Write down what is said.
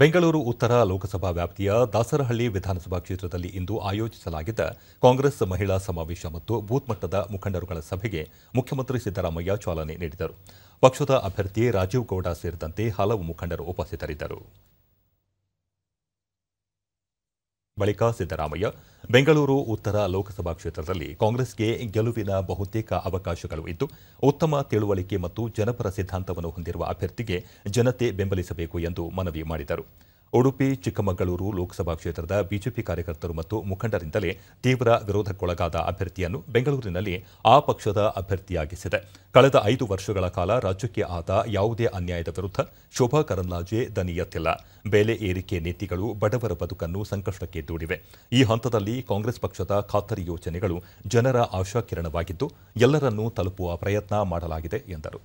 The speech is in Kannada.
ಬೆಂಗಳೂರು ಉತ್ತರ ಲೋಕಸಭಾ ವ್ಯಾಪ್ತಿಯ ದಾಸರಹಳ್ಳಿ ವಿಧಾನಸಭಾ ಕ್ಷೇತ್ರದಲ್ಲಿ ಇಂದು ಆಯೋಜಿಸಲಾಗಿದ್ದ ಕಾಂಗ್ರೆಸ್ ಮಹಿಳಾ ಸಮಾವೇಶ ಮತ್ತು ಬೂತ್ ಮಟ್ಟದ ಮುಖಂಡರುಗಳ ಸಭೆಗೆ ಮುಖ್ಯಮಂತ್ರಿ ಸಿದ್ದರಾಮಯ್ಯ ಚಾಲನೆ ನೀಡಿದರು ಪಕ್ಷದ ಅಭ್ಯರ್ಥಿ ರಾಜೀವ್ ಗೌಡ ಸೇರಿದಂತೆ ಹಲವು ಮುಖಂಡರು ಉಪಸ್ಥಿತರಿದ್ದರು ಬಳಿಕ ಸಿದ್ದರಾಮಯ್ಯ ಬೆಂಗಳೂರು ಉತ್ತರ ಲೋಕಸಭಾ ಕ್ಷೇತ್ರದಲ್ಲಿ ಕಾಂಗ್ರೆಸ್ಗೆ ಗೆಲುವಿನ ಬಹುತೇಕ ಅವಕಾಶಗಳು ಇದ್ದು ಉತ್ತಮ ತಿಳುವಳಿಕೆ ಮತ್ತು ಜನಪರ ಸಿದ್ಧಾಂತವನ್ನು ಹೊಂದಿರುವ ಅಭ್ಯರ್ಥಿಗೆ ಜನತೆ ಬೆಂಬಲಿಸಬೇಕು ಎಂದು ಮನವಿ ಮಾಡಿದರು ಉಡುಪಿ ಚಿಕ್ಕಮಗಳೂರು ಲೋಕಸಭಾ ಕ್ಷೇತ್ರದ ಬಿಜೆಪಿ ಕಾರ್ಯಕರ್ತರು ಮತ್ತು ಮುಖಂಡರಿಂದಲೇ ತೀವ್ರ ವಿರೋಧಕ್ಕೊಳಗಾದ ಅಭ್ಯರ್ಥಿಯನ್ನು ಬೆಂಗಳೂರಿನಲ್ಲಿ ಆ ಪಕ್ಷದ ಅಭ್ಯರ್ಥಿಯಾಗಿಸಿದೆ ಕಳೆದ ಐದು ವರ್ಷಗಳ ಕಾಲ ರಾಜ್ಯಕ್ಕೆ ಆದ ಯಾವುದೇ ಅನ್ಯಾಯದ ವಿರುದ್ಧ ಶೋಭಾ ಕರಂದ್ಲಾಜೆ ದನಿಯತ್ತಿಲ್ಲ ಬೆಲೆ ಏರಿಕೆ ನೀತಿಗಳು ಬಡವರ ಬದುಕನ್ನು ಸಂಕಷ್ಟಕ್ಕೆ ದೂಡಿವೆ ಈ ಹಂತದಲ್ಲಿ ಕಾಂಗ್ರೆಸ್ ಪಕ್ಷದ ಖಾತರಿ ಯೋಜನೆಗಳು ಜನರ ಆಶಾಕಿರಣವಾಗಿದ್ದು ಎಲ್ಲರನ್ನೂ ತಲುಪುವ ಪ್ರಯತ್ನ ಮಾಡಲಾಗಿದೆ ಎಂದರು